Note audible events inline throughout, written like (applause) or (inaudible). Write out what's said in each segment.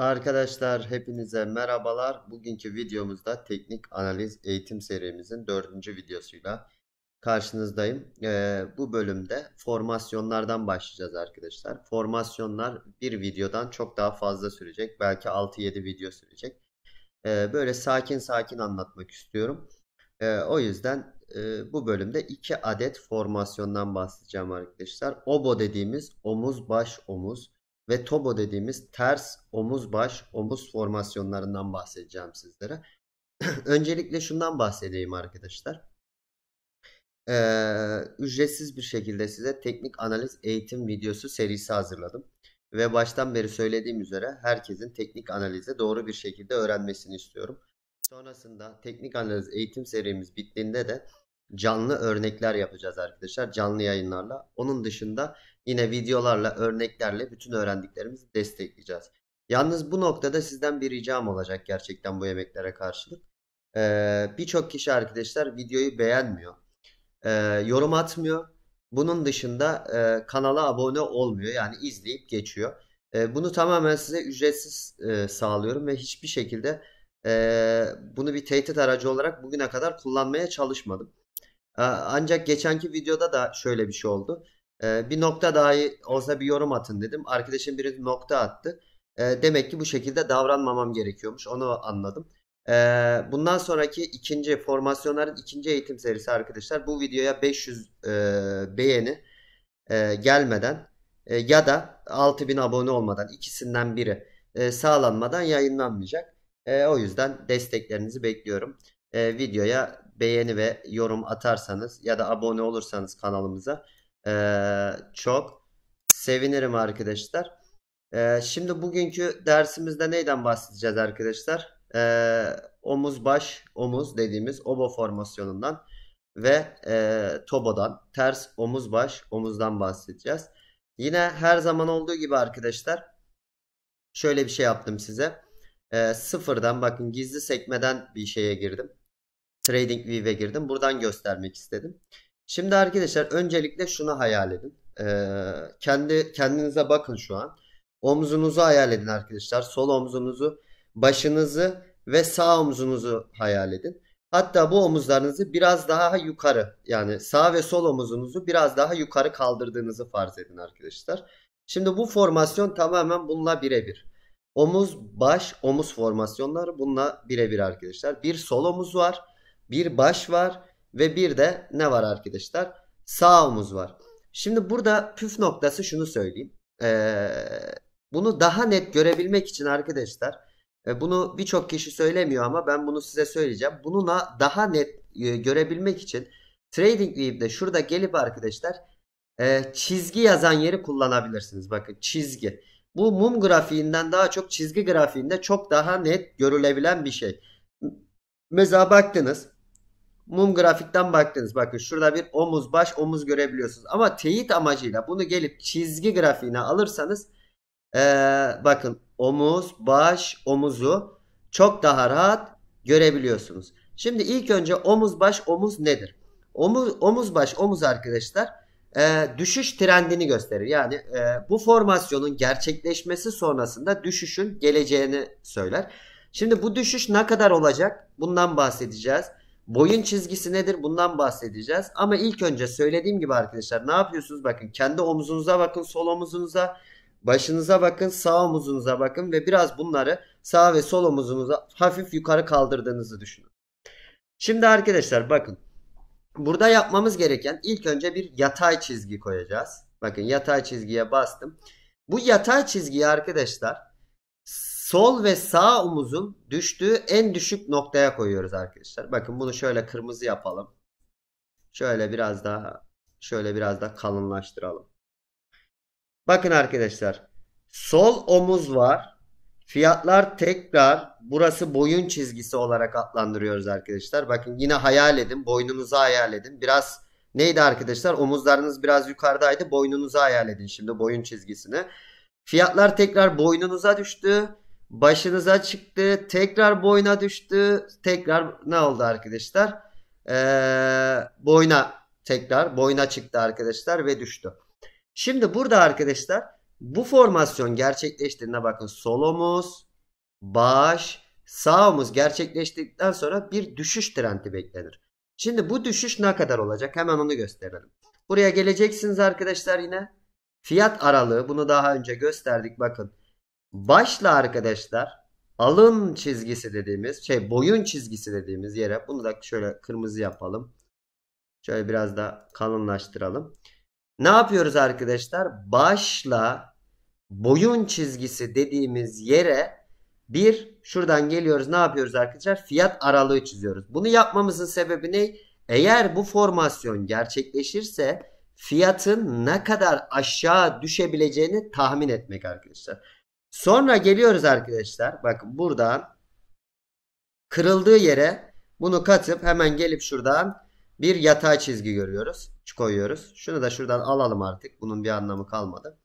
Arkadaşlar hepinize merhabalar. Bugünkü videomuzda teknik analiz eğitim serimizin dördüncü videosuyla karşınızdayım. Ee, bu bölümde formasyonlardan başlayacağız arkadaşlar. Formasyonlar bir videodan çok daha fazla sürecek. Belki 6-7 video sürecek. Ee, böyle sakin sakin anlatmak istiyorum. Ee, o yüzden e, bu bölümde 2 adet formasyondan bahsedeceğim arkadaşlar. OBO dediğimiz omuz baş omuz ve tobo dediğimiz ters omuz baş omuz formasyonlarından bahsedeceğim sizlere. (clears throat) Öncelikle şundan bahsedeyim arkadaşlar. Ee, ücretsiz bir şekilde size teknik analiz eğitim videosu serisi hazırladım. Ve baştan beri söylediğim üzere herkesin teknik analize doğru bir şekilde öğrenmesini istiyorum. Sonrasında teknik analiz eğitim serimiz bittiğinde de canlı örnekler yapacağız arkadaşlar canlı yayınlarla. Onun dışında Yine videolarla, örneklerle bütün öğrendiklerimizi destekleyeceğiz. Yalnız bu noktada sizden bir ricam olacak gerçekten bu yemeklere karşılık. Ee, Birçok kişi arkadaşlar videoyu beğenmiyor. Ee, yorum atmıyor. Bunun dışında e, kanala abone olmuyor. Yani izleyip geçiyor. E, bunu tamamen size ücretsiz e, sağlıyorum ve hiçbir şekilde e, bunu bir tehdit aracı olarak bugüne kadar kullanmaya çalışmadım. E, ancak geçenki videoda da şöyle bir şey oldu. E, bir nokta dahi olsa bir yorum atın dedim. Arkadaşım biri nokta attı. E, demek ki bu şekilde davranmamam gerekiyormuş. Onu anladım. E, bundan sonraki ikinci formasyonların ikinci eğitim serisi arkadaşlar bu videoya 500 e, beğeni e, gelmeden e, ya da 6000 abone olmadan ikisinden biri e, sağlanmadan yayınlanmayacak. E, o yüzden desteklerinizi bekliyorum. E, videoya beğeni ve yorum atarsanız ya da abone olursanız kanalımıza ee, çok sevinirim arkadaşlar. Ee, şimdi bugünkü dersimizde neyden bahsedeceğiz arkadaşlar? Ee, omuz baş omuz dediğimiz obo formasyonundan ve e, tobodan ters omuz baş omuzdan bahsedeceğiz. Yine her zaman olduğu gibi arkadaşlar şöyle bir şey yaptım size. E, sıfırdan bakın gizli sekmeden bir şeye girdim. Trading View'e girdim. Buradan göstermek istedim. Şimdi arkadaşlar öncelikle şunu hayal edin. Ee, kendi kendinize bakın şu an. Omzunuzu hayal edin arkadaşlar. Sol omzunuzu, başınızı ve sağ omzunuzu hayal edin. Hatta bu omuzlarınızı biraz daha yukarı yani sağ ve sol omuzunuzu biraz daha yukarı kaldırdığınızı farz edin arkadaşlar. Şimdi bu formasyon tamamen bununla birebir. Omuz, baş, omuz formasyonları bununla birebir arkadaşlar. Bir sol omuz var, bir baş var, ve bir de ne var arkadaşlar? Sağ omuz var. Şimdi burada püf noktası şunu söyleyeyim. Ee, bunu daha net görebilmek için arkadaşlar e, bunu birçok kişi söylemiyor ama ben bunu size söyleyeceğim. Bununla daha net e, görebilmek için TradingView'de şurada gelip arkadaşlar e, çizgi yazan yeri kullanabilirsiniz. Bakın çizgi. Bu mum grafiğinden daha çok çizgi grafiğinde çok daha net görülebilen bir şey. Mesela baktınız mum grafikten baktınız. Bakın şurada bir omuz baş omuz görebiliyorsunuz. Ama teyit amacıyla bunu gelip çizgi grafiğine alırsanız ee, bakın omuz baş omuzu çok daha rahat görebiliyorsunuz. Şimdi ilk önce omuz baş omuz nedir? Omuz, omuz baş omuz arkadaşlar e, düşüş trendini gösterir. Yani e, bu formasyonun gerçekleşmesi sonrasında düşüşün geleceğini söyler. Şimdi bu düşüş ne kadar olacak? Bundan bahsedeceğiz. Boyun çizgisi nedir? Bundan bahsedeceğiz. Ama ilk önce söylediğim gibi arkadaşlar ne yapıyorsunuz? Bakın kendi omuzunuza bakın, sol omuzunuza, başınıza bakın, sağ omuzunuza bakın ve biraz bunları sağ ve sol omuzunuza hafif yukarı kaldırdığınızı düşünün. Şimdi arkadaşlar bakın. Burada yapmamız gereken ilk önce bir yatay çizgi koyacağız. Bakın yatay çizgiye bastım. Bu yatay çizgiyi arkadaşlar sol ve sağ omuzun düştüğü en düşük noktaya koyuyoruz arkadaşlar. Bakın bunu şöyle kırmızı yapalım. Şöyle biraz daha şöyle biraz daha kalınlaştıralım. Bakın arkadaşlar sol omuz var. Fiyatlar tekrar burası boyun çizgisi olarak adlandırıyoruz arkadaşlar. Bakın yine hayal edin. Boynunuzu hayal edin. Biraz neydi arkadaşlar? Omuzlarınız biraz yukarıdaydı. Boynunuzu hayal edin şimdi boyun çizgisini. Fiyatlar tekrar boynunuza düştü. Başınıza çıktı. Tekrar boyuna düştü. Tekrar ne oldu arkadaşlar? Ee, boyuna tekrar boyuna çıktı arkadaşlar ve düştü. Şimdi burada arkadaşlar bu formasyon gerçekleştiğinde bakın solumuz, baş, sağımız gerçekleştikten sonra bir düşüş trendi beklenir. Şimdi bu düşüş ne kadar olacak? Hemen onu gösterelim. Buraya geleceksiniz arkadaşlar yine. Fiyat aralığı bunu daha önce gösterdik bakın başla arkadaşlar alın çizgisi dediğimiz şey boyun çizgisi dediğimiz yere bunu da şöyle kırmızı yapalım. Şöyle biraz da kalınlaştıralım. Ne yapıyoruz arkadaşlar? Başla boyun çizgisi dediğimiz yere bir şuradan geliyoruz ne yapıyoruz arkadaşlar? Fiyat aralığı çiziyoruz. Bunu yapmamızın sebebi ne? Eğer bu formasyon gerçekleşirse fiyatın ne kadar aşağı düşebileceğini tahmin etmek arkadaşlar. Sonra geliyoruz arkadaşlar. Bakın buradan kırıldığı yere bunu katıp hemen gelip şuradan bir yatay çizgi görüyoruz. Koyuyoruz. Şunu da şuradan alalım artık. Bunun bir anlamı kalmadı.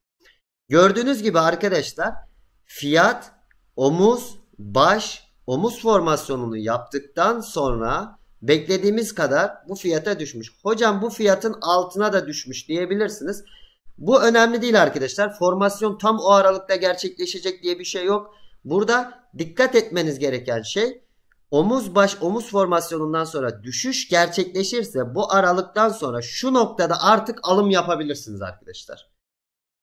Gördüğünüz gibi arkadaşlar fiyat, omuz, baş, omuz formasyonunu yaptıktan sonra beklediğimiz kadar bu fiyata düşmüş. Hocam bu fiyatın altına da düşmüş diyebilirsiniz. Bu önemli değil arkadaşlar. Formasyon tam o aralıkta gerçekleşecek diye bir şey yok. Burada dikkat etmeniz gereken şey omuz baş omuz formasyonundan sonra düşüş gerçekleşirse bu aralıktan sonra şu noktada artık alım yapabilirsiniz arkadaşlar.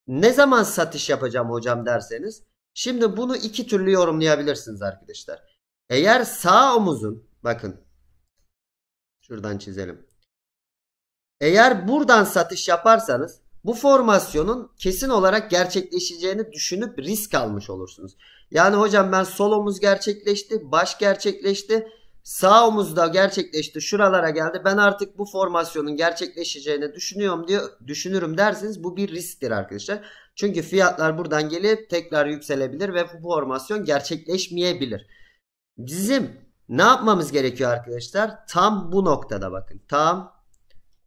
Ne zaman satış yapacağım hocam derseniz şimdi bunu iki türlü yorumlayabilirsiniz arkadaşlar. Eğer sağ omuzun bakın şuradan çizelim. Eğer buradan satış yaparsanız bu formasyonun kesin olarak gerçekleşeceğini düşünüp risk almış olursunuz. Yani hocam ben sol omuz gerçekleşti, baş gerçekleşti, sağ omuz da gerçekleşti, şuralara geldi. Ben artık bu formasyonun gerçekleşeceğini düşünüyorum diye düşünürüm dersiniz. Bu bir risktir arkadaşlar. Çünkü fiyatlar buradan gelip tekrar yükselebilir ve bu formasyon gerçekleşmeyebilir. Bizim ne yapmamız gerekiyor arkadaşlar? Tam bu noktada bakın. Tam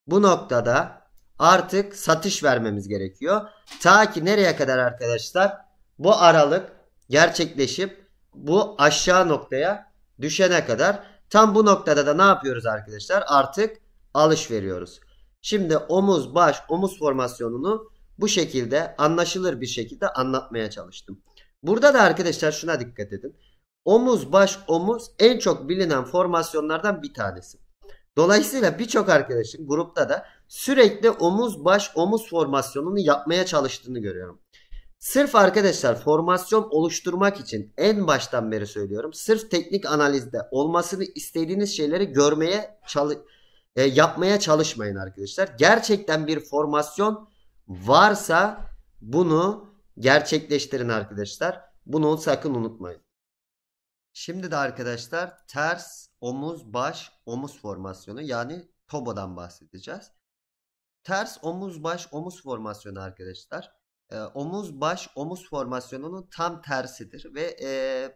bu noktada artık satış vermemiz gerekiyor. Ta ki nereye kadar arkadaşlar? Bu aralık gerçekleşip bu aşağı noktaya düşene kadar tam bu noktada da ne yapıyoruz arkadaşlar? Artık alış veriyoruz. Şimdi omuz baş omuz formasyonunu bu şekilde anlaşılır bir şekilde anlatmaya çalıştım. Burada da arkadaşlar şuna dikkat edin. Omuz baş omuz en çok bilinen formasyonlardan bir tanesi. Dolayısıyla birçok arkadaşın grupta da sürekli omuz baş omuz formasyonunu yapmaya çalıştığını görüyorum. Sırf arkadaşlar formasyon oluşturmak için en baştan beri söylüyorum. Sırf teknik analizde olmasını istediğiniz şeyleri görmeye çalış e, yapmaya çalışmayın arkadaşlar. Gerçekten bir formasyon varsa bunu gerçekleştirin arkadaşlar. Bunu sakın unutmayın. Şimdi de arkadaşlar ters omuz baş omuz formasyonu yani TOBO'dan bahsedeceğiz. Ters omuz baş omuz formasyonu arkadaşlar. E, omuz baş omuz formasyonunun tam tersidir ve e,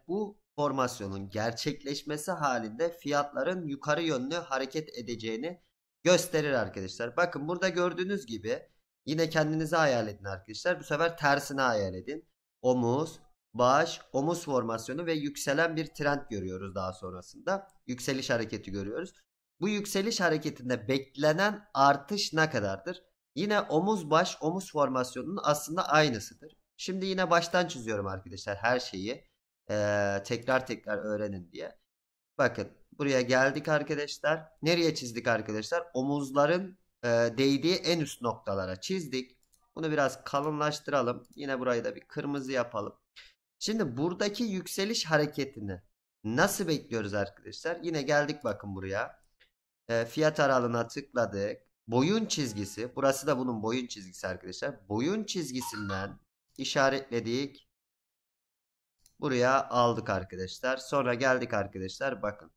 bu formasyonun gerçekleşmesi halinde fiyatların yukarı yönlü hareket edeceğini gösterir arkadaşlar. Bakın burada gördüğünüz gibi yine kendinize hayal edin arkadaşlar. Bu sefer tersini hayal edin. Omuz, baş, omuz formasyonu ve yükselen bir trend görüyoruz daha sonrasında. Yükseliş hareketi görüyoruz. Bu yükseliş hareketinde beklenen artış ne kadardır? Yine omuz baş omuz formasyonunun aslında aynısıdır. Şimdi yine baştan çiziyorum arkadaşlar her şeyi. Ee, tekrar tekrar öğrenin diye. Bakın buraya geldik arkadaşlar. Nereye çizdik arkadaşlar? Omuzların e, değdiği en üst noktalara çizdik. Bunu biraz kalınlaştıralım. Yine burayı da bir kırmızı yapalım. Şimdi buradaki yükseliş hareketini nasıl bekliyoruz arkadaşlar? Yine geldik bakın buraya e, fiyat aralığına tıkladık. Boyun çizgisi. Burası da bunun boyun çizgisi arkadaşlar. Boyun çizgisinden işaretledik. Buraya aldık arkadaşlar. Sonra geldik arkadaşlar. Bakın.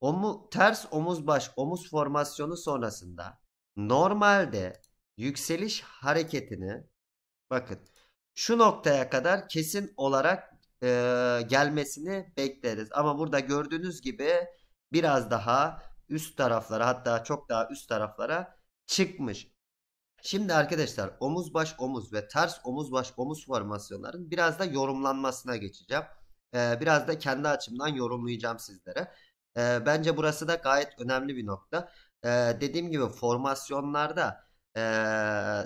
Omu, ters omuz baş omuz formasyonu sonrasında normalde yükseliş hareketini bakın şu noktaya kadar kesin olarak e, gelmesini bekleriz. Ama burada gördüğünüz gibi biraz daha üst taraflara hatta çok daha üst taraflara çıkmış. Şimdi arkadaşlar omuz baş omuz ve ters omuz baş omuz formasyonların biraz da yorumlanmasına geçeceğim. Ee, biraz da kendi açımdan yorumlayacağım sizlere. Ee, bence burası da gayet önemli bir nokta. Ee, dediğim gibi formasyonlarda e,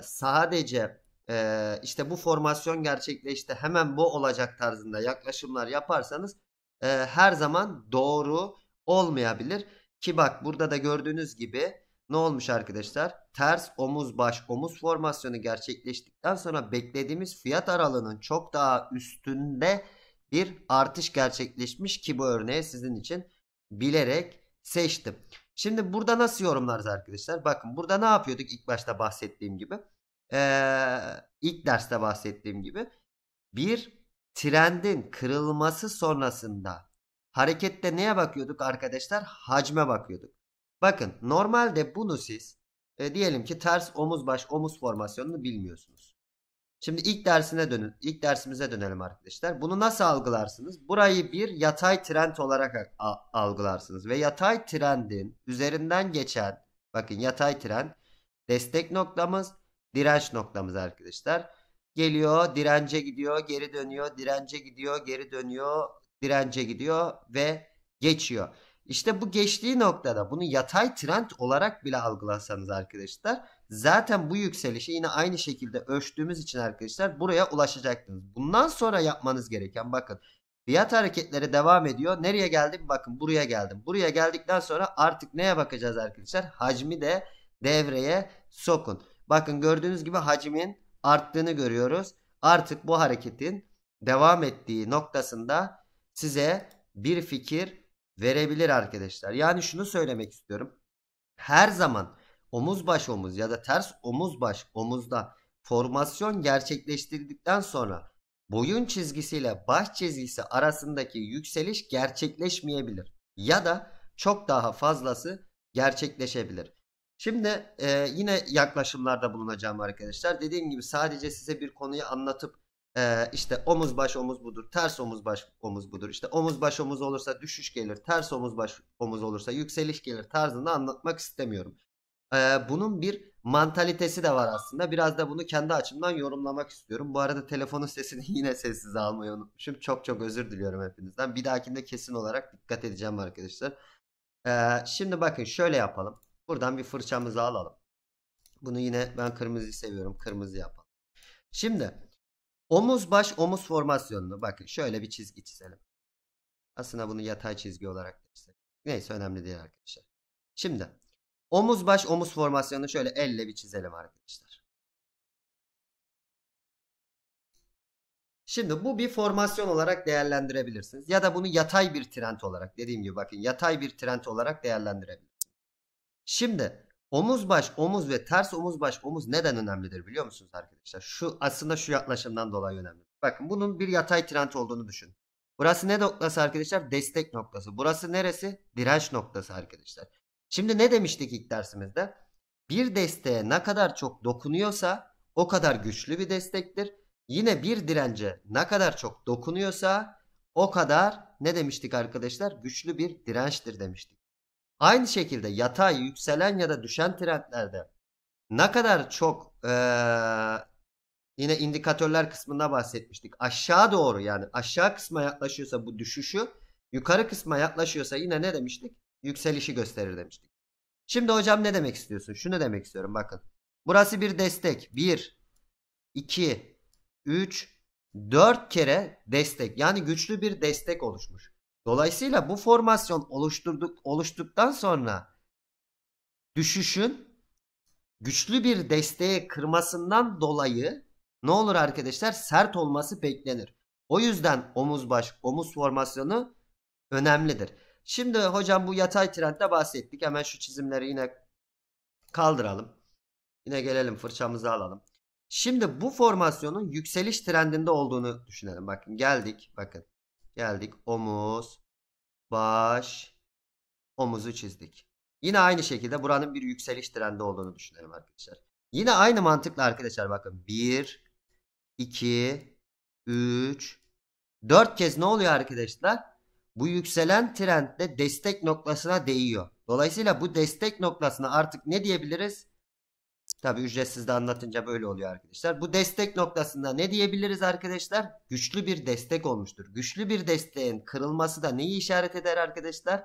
sadece e, işte bu formasyon gerçekleşti hemen bu olacak tarzında yaklaşımlar yaparsanız e, her zaman doğru olmayabilir. Ki bak burada da gördüğünüz gibi ne olmuş arkadaşlar? Ters omuz baş omuz formasyonu gerçekleştikten sonra beklediğimiz fiyat aralığının çok daha üstünde bir artış gerçekleşmiş ki bu örneği sizin için bilerek seçtim. Şimdi burada nasıl yorumlarız arkadaşlar? Bakın burada ne yapıyorduk ilk başta bahsettiğim gibi. Ee, ilk derste bahsettiğim gibi bir trendin kırılması sonrasında Harekette neye bakıyorduk arkadaşlar? Hacme bakıyorduk. Bakın normalde bunu siz e, diyelim ki ters omuz baş omuz formasyonunu bilmiyorsunuz. Şimdi ilk dersine dönün. İlk dersimize dönelim arkadaşlar. Bunu nasıl algılarsınız? Burayı bir yatay trend olarak algılarsınız ve yatay trendin üzerinden geçen bakın yatay trend destek noktamız, direnç noktamız arkadaşlar. Geliyor, dirence gidiyor, geri dönüyor, dirence gidiyor, geri dönüyor, dirence gidiyor ve geçiyor. İşte bu geçtiği noktada bunu yatay trend olarak bile algılasanız arkadaşlar zaten bu yükselişi yine aynı şekilde ölçtüğümüz için arkadaşlar buraya ulaşacaktınız. Bundan sonra yapmanız gereken bakın fiyat hareketleri devam ediyor. Nereye geldim? Bakın buraya geldim. Buraya geldikten sonra artık neye bakacağız arkadaşlar? Hacmi de devreye sokun. Bakın gördüğünüz gibi hacmin arttığını görüyoruz. Artık bu hareketin devam ettiği noktasında size bir fikir verebilir arkadaşlar. Yani şunu söylemek istiyorum. Her zaman omuz baş omuz ya da ters omuz baş omuzda formasyon gerçekleştirdikten sonra boyun çizgisiyle baş çizgisi arasındaki yükseliş gerçekleşmeyebilir. Ya da çok daha fazlası gerçekleşebilir. Şimdi e, yine yaklaşımlarda bulunacağım arkadaşlar. Dediğim gibi sadece size bir konuyu anlatıp ee, işte omuz baş omuz budur. Ters omuz baş omuz budur. İşte omuz baş omuz olursa düşüş gelir. Ters omuz baş omuz olursa yükseliş gelir tarzında anlatmak istemiyorum. Ee, bunun bir mantalitesi de var aslında. Biraz da bunu kendi açımdan yorumlamak istiyorum. Bu arada telefonun sesini (laughs) yine sessiz almayı unutmuşum. Çok çok özür diliyorum hepinizden. Bir dahakinde kesin olarak dikkat edeceğim arkadaşlar. Ee, şimdi bakın şöyle yapalım. Buradan bir fırçamızı alalım. Bunu yine ben kırmızıyı seviyorum. Kırmızı yapalım. Şimdi Omuz baş omuz formasyonunu bakın şöyle bir çizgi çizelim. Aslında bunu yatay çizgi olarak da çizelim. Neyse önemli değil arkadaşlar. Şimdi omuz baş omuz formasyonunu şöyle elle bir çizelim arkadaşlar. Şimdi bu bir formasyon olarak değerlendirebilirsiniz. Ya da bunu yatay bir trend olarak dediğim gibi bakın yatay bir trend olarak değerlendirebilirsiniz. Şimdi Omuz baş omuz ve ters omuz baş omuz neden önemlidir biliyor musunuz arkadaşlar? Şu aslında şu yaklaşımdan dolayı önemli. Bakın bunun bir yatay trend olduğunu düşün. Burası ne noktası arkadaşlar? Destek noktası. Burası neresi? Direnç noktası arkadaşlar. Şimdi ne demiştik ilk dersimizde? Bir desteğe ne kadar çok dokunuyorsa o kadar güçlü bir destektir. Yine bir dirence ne kadar çok dokunuyorsa o kadar ne demiştik arkadaşlar? Güçlü bir dirençtir demiştik. Aynı şekilde yatay, yükselen ya da düşen trendlerde ne kadar çok e, yine indikatörler kısmında bahsetmiştik. Aşağı doğru yani aşağı kısma yaklaşıyorsa bu düşüşü, yukarı kısma yaklaşıyorsa yine ne demiştik? Yükselişi gösterir demiştik. Şimdi hocam ne demek istiyorsun? Şunu demek istiyorum bakın. Burası bir destek. 1, 2, 3, 4 kere destek. Yani güçlü bir destek oluşmuş. Dolayısıyla bu formasyon oluşturduk oluştuktan sonra düşüşün güçlü bir desteğe kırmasından dolayı ne olur arkadaşlar sert olması beklenir. O yüzden omuz baş omuz formasyonu önemlidir. Şimdi hocam bu yatay trendde bahsettik. Hemen şu çizimleri yine kaldıralım. Yine gelelim fırçamızı alalım. Şimdi bu formasyonun yükseliş trendinde olduğunu düşünelim. Bakın geldik. Bakın. Geldik omuz, baş, omuzu çizdik. Yine aynı şekilde buranın bir yükseliş trendi olduğunu düşünelim arkadaşlar. Yine aynı mantıkla arkadaşlar bakın 1, 2, 3, 4 kez ne oluyor arkadaşlar? Bu yükselen trendde destek noktasına değiyor. Dolayısıyla bu destek noktasına artık ne diyebiliriz? Tabi ücretsiz de anlatınca böyle oluyor arkadaşlar. Bu destek noktasında ne diyebiliriz arkadaşlar? Güçlü bir destek olmuştur. Güçlü bir desteğin kırılması da neyi işaret eder arkadaşlar?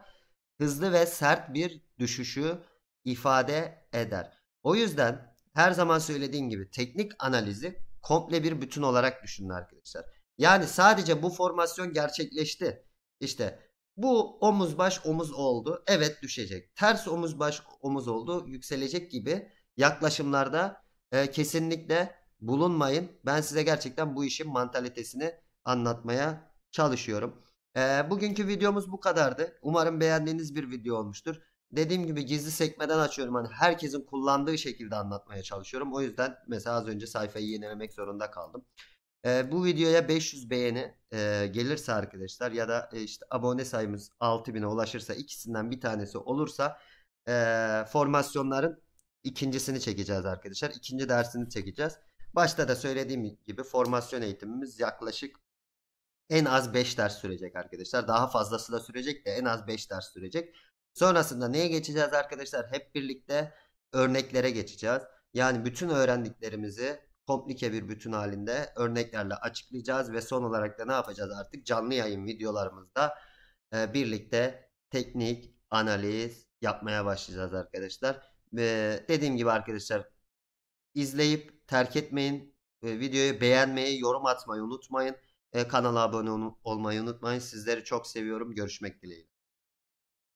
Hızlı ve sert bir düşüşü ifade eder. O yüzden her zaman söylediğim gibi teknik analizi komple bir bütün olarak düşünün arkadaşlar. Yani sadece bu formasyon gerçekleşti. İşte bu omuz baş omuz oldu. Evet düşecek. Ters omuz baş omuz oldu. Yükselecek gibi yaklaşımlarda e, kesinlikle bulunmayın. Ben size gerçekten bu işin mantalitesini anlatmaya çalışıyorum. E, bugünkü videomuz bu kadardı. Umarım beğendiğiniz bir video olmuştur. Dediğim gibi gizli sekmeden açıyorum. Hani herkesin kullandığı şekilde anlatmaya çalışıyorum. O yüzden mesela az önce sayfayı yenilemek zorunda kaldım. E, bu videoya 500 beğeni e, gelirse arkadaşlar ya da e, işte abone sayımız 6000'e ulaşırsa ikisinden bir tanesi olursa e, formasyonların ikincisini çekeceğiz arkadaşlar. İkinci dersini çekeceğiz. Başta da söylediğim gibi formasyon eğitimimiz yaklaşık en az 5 ders sürecek arkadaşlar. Daha fazlası da sürecek de en az 5 ders sürecek. Sonrasında neye geçeceğiz arkadaşlar? Hep birlikte örneklere geçeceğiz. Yani bütün öğrendiklerimizi komplike bir bütün halinde örneklerle açıklayacağız ve son olarak da ne yapacağız artık canlı yayın videolarımızda e, birlikte teknik, analiz yapmaya başlayacağız arkadaşlar. Ee, dediğim gibi arkadaşlar izleyip terk etmeyin. Ee, videoyu beğenmeyi, yorum atmayı unutmayın. Ee, kanala abone olmayı unutmayın. Sizleri çok seviyorum. Görüşmek dileğiyle.